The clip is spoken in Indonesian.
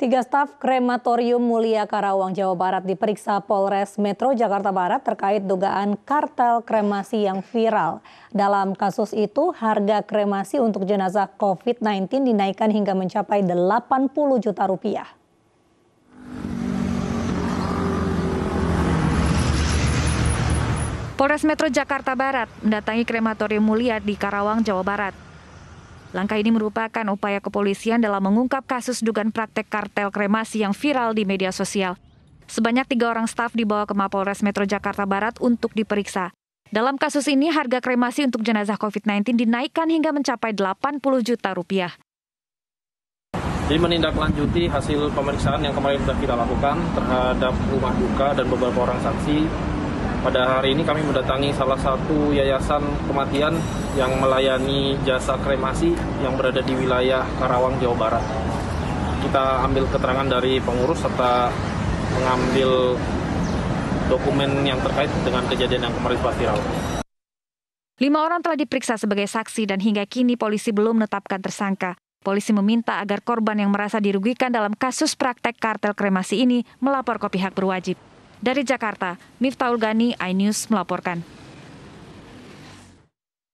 Tiga staf krematorium Mulia Karawang, Jawa Barat diperiksa Polres Metro Jakarta Barat terkait dugaan kartel kremasi yang viral. Dalam kasus itu, harga kremasi untuk jenazah COVID-19 dinaikkan hingga mencapai 80 juta rupiah. Polres Metro Jakarta Barat mendatangi krematorium Mulia di Karawang, Jawa Barat Langkah ini merupakan upaya kepolisian dalam mengungkap kasus dugaan praktek kartel kremasi yang viral di media sosial. Sebanyak tiga orang staf dibawa ke Mapolres Metro Jakarta Barat untuk diperiksa. Dalam kasus ini, harga kremasi untuk jenazah COVID-19 dinaikkan hingga mencapai 80 juta rupiah. Jadi menindaklanjuti hasil pemeriksaan yang kemarin sudah kita lakukan terhadap rumah duka dan beberapa orang saksi pada hari ini kami mendatangi salah satu yayasan kematian yang melayani jasa kremasi yang berada di wilayah Karawang, Jawa Barat. Kita ambil keterangan dari pengurus serta mengambil dokumen yang terkait dengan kejadian yang kemarin viral. Lima orang telah diperiksa sebagai saksi dan hingga kini polisi belum menetapkan tersangka. Polisi meminta agar korban yang merasa dirugikan dalam kasus praktek kartel kremasi ini melapor ke pihak berwajib. Dari Jakarta, Miftahul Gani, iNews melaporkan.